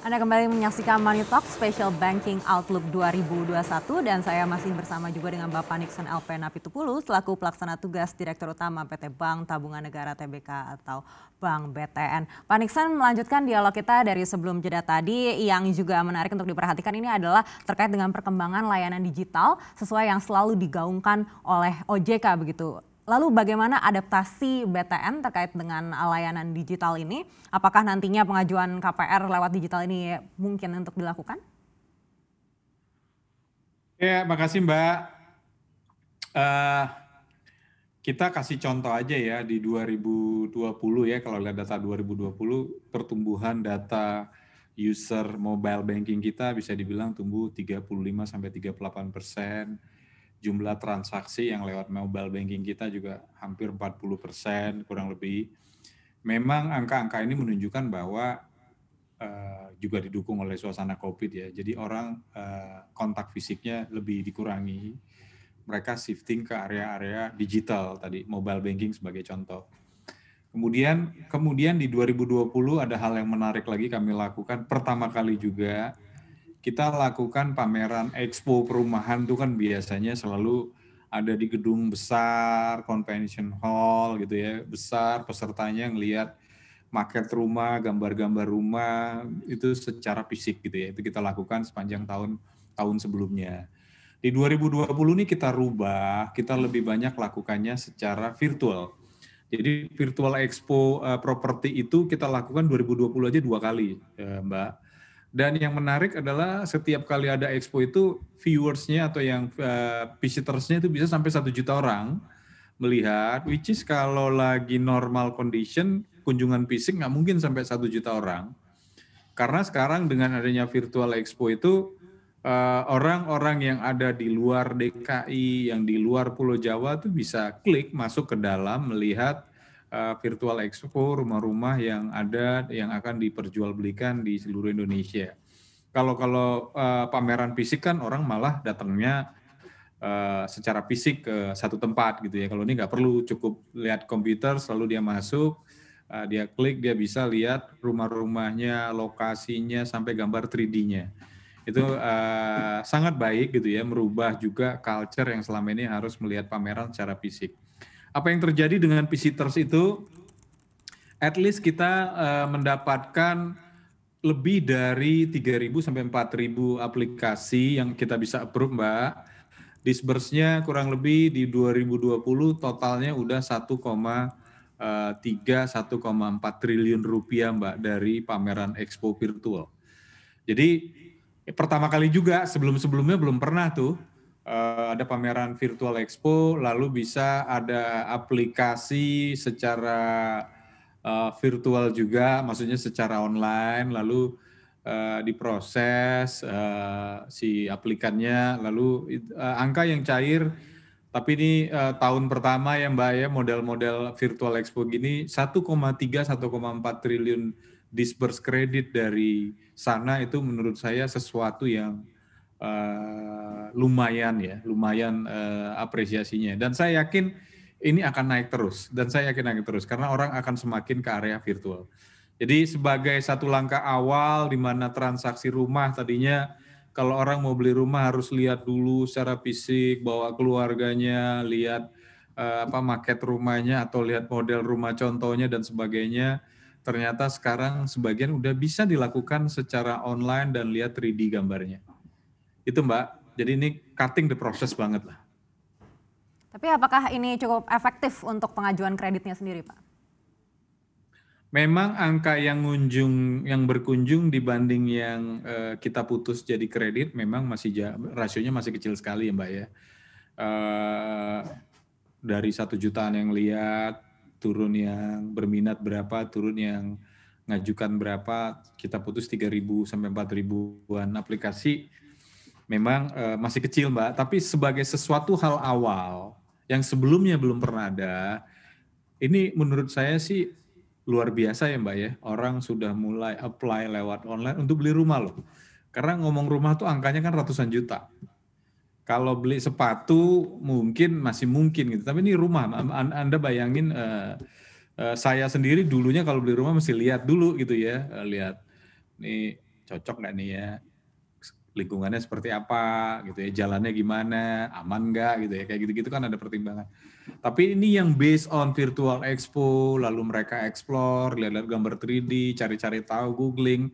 Anda kembali menyaksikan Money Talk Special Banking Outlook 2021 dan saya masih bersama juga dengan Bapak Nixon LP Napitupulu selaku pelaksana tugas Direktur Utama PT Bank Tabungan Negara TBK atau Bank BTN. Pak Nixon melanjutkan dialog kita dari sebelum jeda tadi yang juga menarik untuk diperhatikan ini adalah terkait dengan perkembangan layanan digital sesuai yang selalu digaungkan oleh OJK begitu Lalu bagaimana adaptasi BTN terkait dengan layanan digital ini? Apakah nantinya pengajuan KPR lewat digital ini mungkin untuk dilakukan? Ya, makasih Mbak. Uh, kita kasih contoh aja ya di 2020 ya, kalau lihat data 2020, pertumbuhan data user mobile banking kita bisa dibilang tumbuh 35 sampai 38 persen jumlah transaksi yang lewat mobile banking kita juga hampir 40 persen kurang lebih. Memang angka-angka ini menunjukkan bahwa uh, juga didukung oleh suasana COVID ya. Jadi orang uh, kontak fisiknya lebih dikurangi. Mereka shifting ke area-area digital tadi, mobile banking sebagai contoh. Kemudian kemudian di 2020 ada hal yang menarik lagi kami lakukan pertama kali juga kita lakukan pameran expo perumahan itu kan biasanya selalu ada di gedung besar, convention hall gitu ya, besar pesertanya ngelihat market rumah, gambar-gambar rumah itu secara fisik gitu ya. Itu kita lakukan sepanjang tahun tahun sebelumnya. Di 2020 ini kita rubah, kita lebih banyak lakukannya secara virtual. Jadi virtual expo uh, properti itu kita lakukan 2020 aja dua kali, ya, Mbak dan yang menarik adalah setiap kali ada expo itu viewersnya atau yang uh, visitorsnya itu bisa sampai satu juta orang melihat. Which is kalau lagi normal condition kunjungan fisik nggak mungkin sampai satu juta orang. Karena sekarang dengan adanya virtual expo itu eh, orang-orang uh, yang ada di luar DKI, yang di luar Pulau Jawa tuh bisa klik masuk ke dalam melihat Eh, virtual expo rumah-rumah yang ada yang akan diperjualbelikan di seluruh Indonesia. Kalau kalau eh, pameran fisik kan orang malah datangnya eh, secara fisik ke satu tempat gitu ya. Kalau ini nggak perlu cukup lihat komputer, selalu dia masuk, dia klik, dia bisa lihat rumah-rumahnya, lokasinya sampai gambar 3D-nya. Itu uh, sangat baik gitu ya, merubah juga culture yang selama ini harus melihat pameran secara fisik. Apa yang terjadi dengan visitors itu? At least kita uh, mendapatkan lebih dari 3.000 sampai 4.000 aplikasi yang kita bisa approve, Mbak. Disbursenya kurang lebih di 2020 totalnya udah 13 1,4 eh, triliun rupiah Mbak dari pameran Expo Virtual. Jadi pertama kali juga sebelum-sebelumnya belum pernah tuh Eh, ada pameran virtual expo, lalu bisa ada aplikasi secara uh, virtual juga, maksudnya secara online, lalu uh, diproses uh, si aplikannya, lalu uh, angka yang cair. Tapi ini uh, tahun pertama ya Mbak ya model-model virtual expo gini 1,3 1,4 triliun disburse kredit dari sana itu menurut saya sesuatu yang uh, lumayan ya, lumayan uh, apresiasinya. Dan saya yakin ini akan naik terus dan saya yakin naik terus karena orang akan semakin ke area virtual. Jadi sebagai satu langkah awal di mana transaksi rumah tadinya kalau orang mau beli rumah harus lihat dulu secara fisik, bawa keluarganya, lihat uh, apa market rumahnya atau lihat model rumah contohnya dan sebagainya. Ternyata sekarang sebagian udah bisa dilakukan secara online dan lihat 3D gambarnya. Itu Mbak, jadi ini cutting the process banget lah. Tapi apakah ini cukup efektif untuk pengajuan kreditnya sendiri Pak? Memang angka yang kunjung yang berkunjung dibanding yang uh, kita putus jadi kredit, memang masih rasionya masih kecil sekali ya Mbak ya. Uh, dari satu jutaan yang lihat, turun yang berminat berapa, turun yang ngajukan berapa, kita putus 3.000 sampai 4.000-an aplikasi memang uh, masih kecil Mbak, tapi sebagai sesuatu hal awal yang sebelumnya belum pernah ada, ini menurut saya sih luar biasa ya Mbak ya. Orang sudah mulai apply lewat online untuk beli rumah loh. Karena ngomong rumah tuh angkanya kan ratusan juta. Kalau beli sepatu mungkin masih mungkin gitu, tapi ini rumah. Anda bayangin uh, saya sendiri dulunya kalau beli rumah mesti lihat dulu gitu ya, lihat nih cocok nggak nih ya lingkungannya seperti apa gitu ya jalannya gimana aman nggak gitu ya kayak gitu-gitu kan ada pertimbangan tapi ini yang based on virtual expo lalu mereka explore lihat-lihat gambar 3D cari-cari tahu googling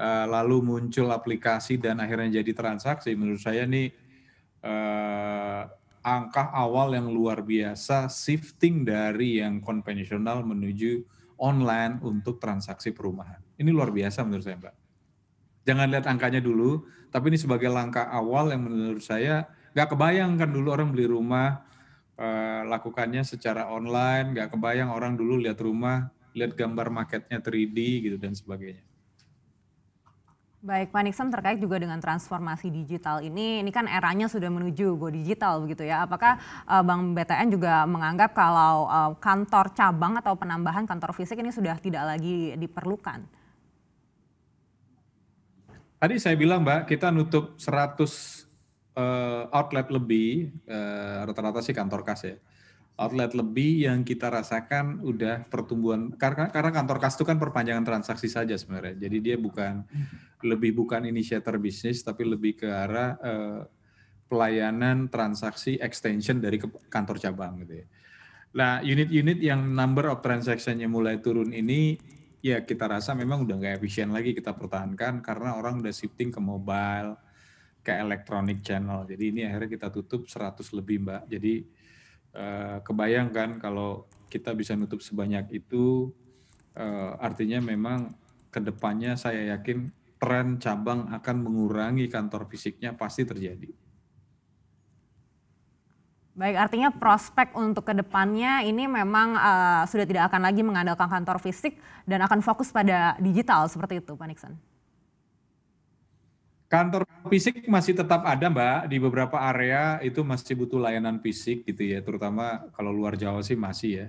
eh, lalu muncul aplikasi dan akhirnya jadi transaksi menurut saya ini eh, angka awal yang luar biasa shifting dari yang konvensional menuju online untuk transaksi perumahan ini luar biasa menurut saya mbak Jangan lihat angkanya dulu, tapi ini sebagai langkah awal yang menurut saya nggak kebayang kan dulu orang beli rumah eh, lakukannya secara online, nggak kebayang orang dulu lihat rumah, lihat gambar marketnya 3D gitu dan sebagainya. Baik, Pak Nixon terkait juga dengan transformasi digital ini, ini kan eranya sudah menuju go digital begitu ya. Apakah uh, Bank BTN juga menganggap kalau uh, kantor cabang atau penambahan kantor fisik ini sudah tidak lagi diperlukan? Tadi saya bilang Mbak, kita nutup 100 uh, eh, outlet lebih, rata eh, rata-rata sih kantor kas ya. Outlet lebih yang kita rasakan udah pertumbuhan karena karena kantor kas itu kan perpanjangan transaksi saja sebenarnya. Jadi dia bukan lebih bukan inisiator bisnis tapi lebih ke arah uh, pelayanan transaksi extension dari ke kantor cabang gitu ya. Nah, unit-unit yang number of transaction-nya mulai turun ini ya kita rasa memang udah nggak efisien lagi kita pertahankan karena orang udah shifting ke mobile, ke electronic channel. Jadi ini akhirnya kita tutup 100 lebih mbak. Jadi eh, kebayangkan kalau kita bisa nutup sebanyak itu, eh, artinya memang kedepannya saya yakin tren cabang akan mengurangi kantor fisiknya pasti terjadi. Baik, artinya prospek untuk kedepannya ini memang uh, sudah tidak akan lagi mengandalkan kantor fisik dan akan fokus pada digital seperti itu, Pak Nixon. Kantor fisik masih tetap ada, Mbak. Di beberapa area itu masih butuh layanan fisik gitu ya, terutama kalau luar Jawa sih masih ya.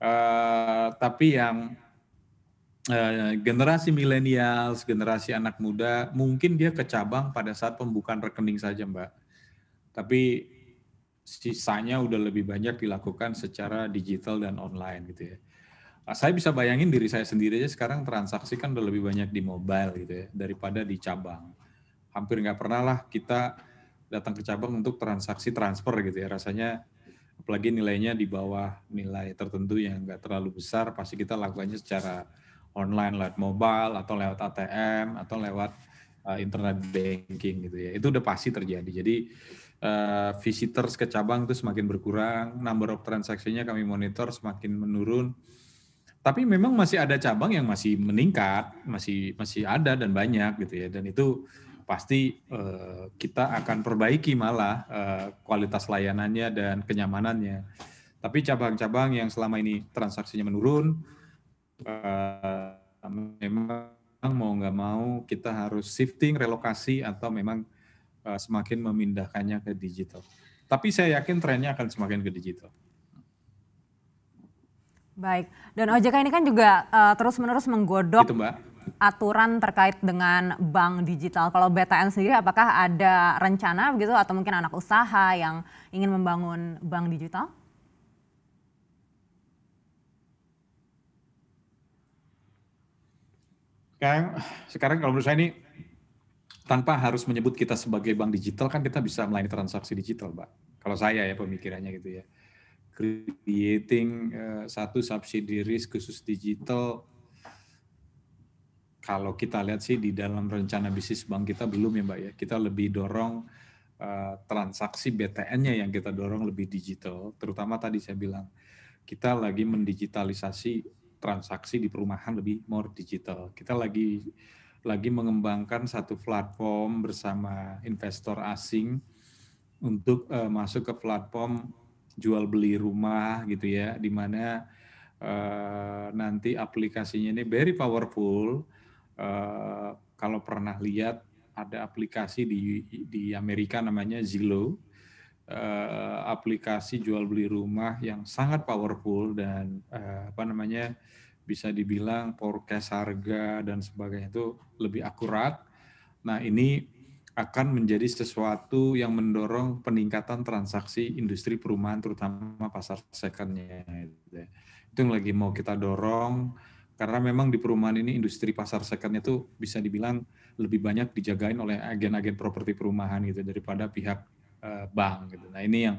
Uh, tapi yang uh, generasi milenial, generasi anak muda, mungkin dia ke cabang pada saat pembukaan rekening saja, Mbak. Tapi sisanya udah lebih banyak dilakukan secara digital dan online gitu ya. Nah, saya bisa bayangin diri saya sendiri aja sekarang transaksi kan udah lebih banyak di mobile gitu ya daripada di cabang. Hampir nggak pernah lah kita datang ke cabang untuk transaksi transfer gitu ya. Rasanya apalagi nilainya di bawah nilai tertentu yang nggak terlalu besar pasti kita lakukannya secara online lewat mobile atau lewat ATM atau lewat eh, internet banking gitu ya. Itu udah pasti terjadi. Jadi uh, visitors ke cabang itu semakin berkurang, number of transaksinya kami monitor semakin menurun. Tapi memang masih ada cabang yang masih meningkat, masih masih ada dan banyak gitu ya. Dan itu pasti uh, kita akan perbaiki malah uh, kualitas layanannya dan kenyamanannya. Tapi cabang-cabang yang selama ini transaksinya menurun, uh, memang mau nggak mau kita harus shifting, relokasi atau memang Eh, semakin memindahkannya ke digital. Tapi saya yakin trennya akan semakin ke digital. Baik, dan OJK ini kan juga uh, terus-menerus menggodok gitu, Mbak. aturan terkait dengan bank digital. Kalau BTN sendiri apakah ada rencana begitu atau mungkin anak usaha yang ingin membangun bank digital? Sekarang, sekarang kalau menurut saya ini tanpa harus menyebut kita sebagai bank digital kan kita bisa melayani transaksi digital, Pak. Kalau saya ya pemikirannya gitu ya. Creating uh, satu subsidiary khusus digital kalau kita lihat sih di dalam rencana bisnis bank kita belum ya Mbak ya. Kita lebih dorong eh, transaksi BTN-nya yang kita dorong lebih digital, terutama tadi saya bilang kita lagi mendigitalisasi transaksi di perumahan lebih more digital. Kita lagi lagi mengembangkan satu platform bersama investor asing untuk uh, masuk ke platform jual beli rumah gitu ya, di mana uh, nanti aplikasinya ini very powerful. Uh, kalau pernah lihat ada aplikasi di di Amerika namanya Zillow, uh, aplikasi jual beli rumah yang sangat powerful dan uh, apa namanya bisa dibilang forecast harga dan sebagainya itu lebih akurat. Nah, ini akan menjadi sesuatu yang mendorong peningkatan transaksi industri perumahan terutama pasar secondnya gitu ya. itu yang lagi mau kita dorong karena memang di perumahan ini industri pasar secondnya itu bisa dibilang lebih banyak dijagain oleh agen-agen properti perumahan gitu ya, daripada pihak eh, bank gitu nah ini yang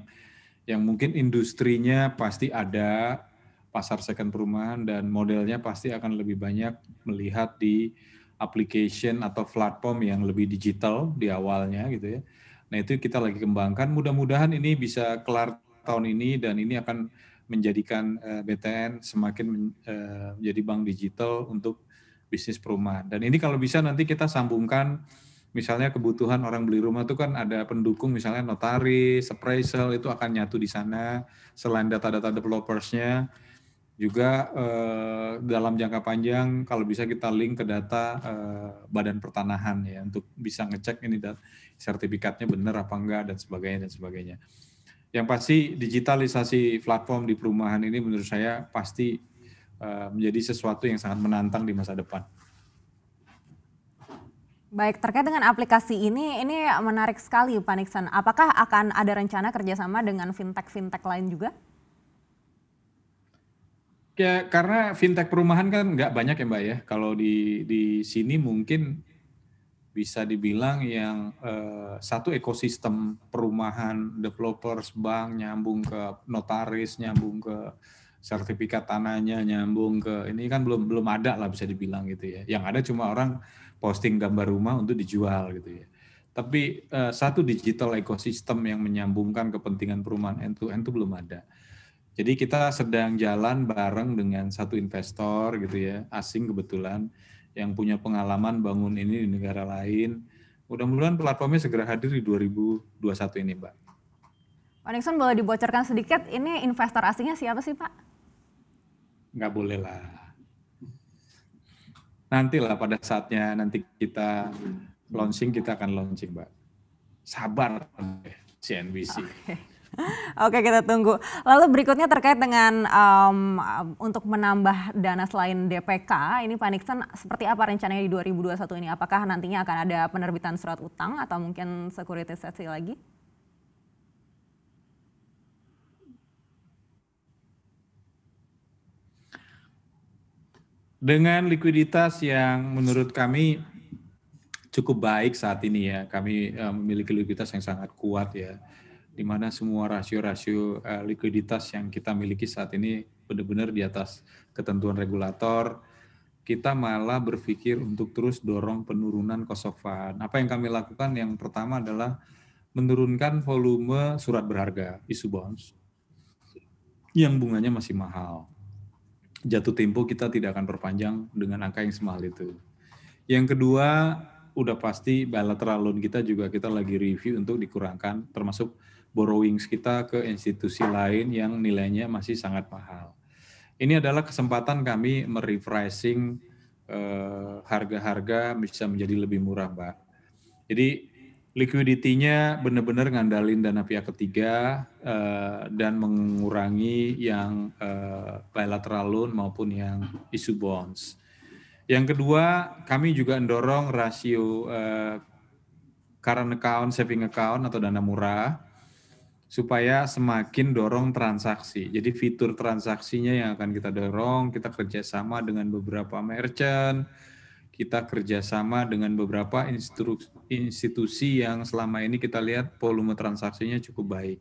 yang mungkin industrinya pasti ada pasar second perumahan dan modelnya pasti akan lebih banyak melihat di application atau platform yang lebih digital di awalnya gitu ya. Nah itu kita lagi kembangkan. Mudah-mudahan ini bisa kelar tahun ini dan ini akan menjadikan eh, BTN semakin eh, menjadi bank digital untuk bisnis perumahan. Dan ini kalau bisa nanti kita sambungkan misalnya kebutuhan orang beli rumah itu kan ada pendukung misalnya notaris, appraisal itu akan nyatu di sana selain data-data developersnya. nya juga eh, dalam jangka panjang kalau bisa kita link ke data eh, Badan Pertanahan ya untuk bisa ngecek ini dat sertifikatnya benar apa enggak dan sebagainya dan sebagainya. Yang pasti digitalisasi platform di perumahan ini menurut saya pasti eh, menjadi sesuatu yang sangat menantang di masa depan. Baik, terkait dengan aplikasi ini, ini menarik sekali Pak Nixon. Apakah akan ada rencana kerjasama dengan fintech-fintech lain juga? Ya, karena fintech perumahan kan nggak banyak ya Mbak ya. Kalau di di sini mungkin bisa dibilang yang eh, satu ekosistem perumahan, developers, bank nyambung ke notaris, nyambung ke sertifikat tanahnya, nyambung ke ini kan belum belum ada lah bisa dibilang gitu ya. Yang ada cuma orang posting gambar rumah untuk dijual gitu ya. Tapi eh, satu digital ekosistem yang menyambungkan kepentingan perumahan end to itu belum ada. Jadi kita sedang jalan bareng dengan satu investor gitu ya, asing kebetulan yang punya pengalaman bangun ini di negara lain. Mudah-mudahan platformnya segera hadir di 2021 ini, Mbak. Pak Nixon boleh dibocorkan sedikit, ini investor asingnya siapa sih, Pak? Nggak boleh lah. Nantilah pada saatnya nanti kita launching, kita akan launching, Mbak. Sabar, CNBC. Okay. Oke kita tunggu. Lalu berikutnya terkait dengan um, untuk menambah dana selain DPK, ini Pak Nixon seperti apa rencananya di 2021 ini? Apakah nantinya akan ada penerbitan surat utang atau mungkin sekuritisasi lagi? Dengan likuiditas yang menurut kami cukup baik saat ini ya, kami eh, memiliki likuiditas yang sangat kuat ya di mana semua rasio-rasio eh, likuiditas yang kita miliki saat ini benar-benar di atas ketentuan regulator. Kita malah berpikir untuk terus dorong penurunan cost of fund. Apa yang kami lakukan yang pertama adalah menurunkan volume surat berharga, isu bonds, yang bunganya masih mahal. Jatuh tempo kita tidak akan perpanjang dengan angka yang semahal itu. Yang kedua, udah pasti bilateral loan kita juga kita lagi review untuk dikurangkan, termasuk borrowings kita ke institusi lain yang nilainya masih sangat mahal. Ini adalah kesempatan kami merefreshing eh, harga-harga eh, bisa menjadi lebih murah, Mbak. Jadi liquidity benar-benar ngandalin dana pihak ketiga eh, dan mengurangi yang eh, bilateral loan maupun yang issue bonds. Yang kedua, kami juga mendorong rasio eh, current account, saving account atau dana murah supaya semakin dorong transaksi. Jadi fitur transaksinya yang akan kita dorong, kita kerjasama dengan beberapa merchant, kita kerjasama dengan beberapa institusi yang selama ini kita lihat volume transaksinya cukup baik.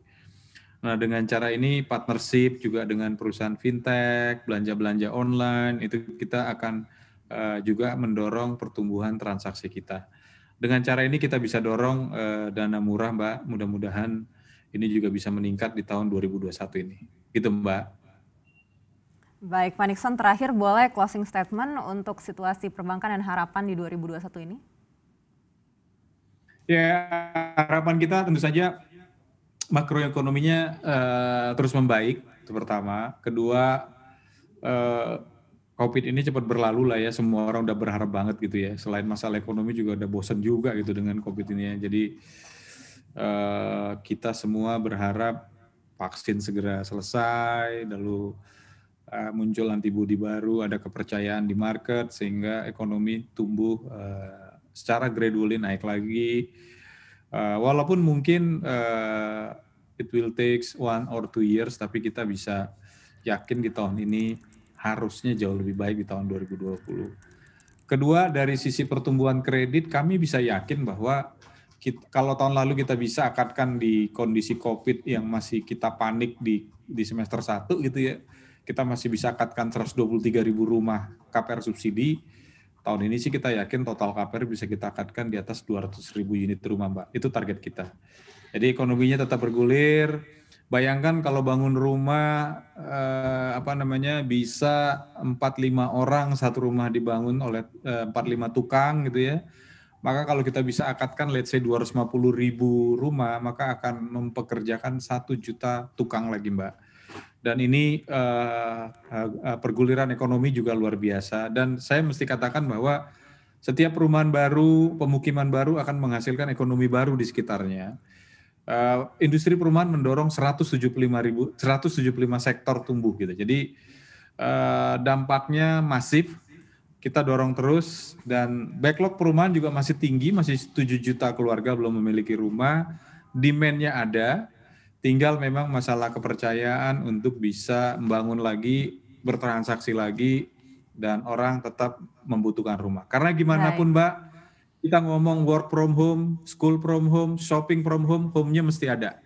Nah dengan cara ini partnership juga dengan perusahaan fintech, belanja-belanja online, itu kita akan eh, juga mendorong pertumbuhan transaksi kita. Dengan cara ini kita bisa dorong eh, dana murah, Mbak. Mudah-mudahan ini juga bisa meningkat di tahun 2021 ini. gitu, Mbak. Baik, Pak Nixon terakhir boleh closing statement untuk situasi perbankan dan harapan di 2021 ini? Ya, harapan kita tentu saja makroekonominya uh, terus membaik, itu pertama. Kedua, uh, COVID ini cepat berlalu lah ya, semua orang udah berharap banget gitu ya. Selain masalah ekonomi juga udah bosen juga gitu dengan COVID ini ya. Jadi Eh, kita semua berharap vaksin segera selesai, lalu eh, muncul antibodi baru, ada kepercayaan di market sehingga ekonomi tumbuh eh, secara gradually naik lagi. Walaupun mungkin it will takes one or two years, tapi kita bisa yakin di tahun ini harusnya jauh lebih baik di tahun 2020. Kedua, dari sisi pertumbuhan kredit, kami bisa yakin bahwa kita, kalau tahun lalu kita bisa akadkan di kondisi COVID yang masih kita panik di di semester 1 gitu ya, kita masih bisa akadkan 123 ribu rumah KPR subsidi. Tahun ini sih kita yakin total KPR bisa kita akadkan di atas 200 ribu unit rumah, Mbak. Itu target kita. Jadi ekonominya tetap bergulir. Bayangkan kalau bangun rumah eh, apa namanya bisa 4 5 orang satu rumah dibangun oleh eh, 4 5 tukang gitu ya maka kalau kita bisa akatkan let's say 250 ribu rumah, maka akan mempekerjakan satu juta tukang lagi Mbak. Dan ini uh, uh, perguliran ekonomi juga luar biasa. Dan saya mesti katakan bahwa setiap perumahan baru, pemukiman baru akan menghasilkan ekonomi baru di sekitarnya. Uh, industri perumahan mendorong 175 ribu, 175 sektor tumbuh gitu. Jadi uh, dampaknya masif kita dorong terus dan backlog perumahan juga masih tinggi, masih 7 juta keluarga belum memiliki rumah, demand-nya ada, tinggal memang masalah kepercayaan untuk bisa membangun lagi, bertransaksi lagi, dan orang tetap membutuhkan rumah. Karena gimana pun Mbak, kita ngomong work from home, school from home, shopping from home, home-nya mesti ada.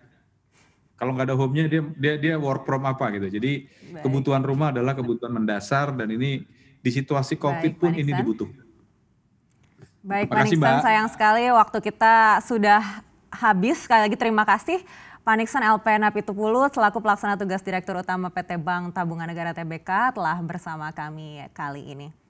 Kalau nggak ada home-nya dia dia dia work from apa gitu. Jadi right. kebutuhan rumah adalah kebutuhan mendasar dan ini di situasi COVID Baik, pun ini dibutuhkan. Baik, Pak Paniksan, sayang sekali waktu kita sudah habis. Sekali lagi terima kasih. Paniksan LPN Apitupulu selaku pelaksana tugas Direktur Utama PT Bank Tabungan Negara TBK telah bersama kami kali ini.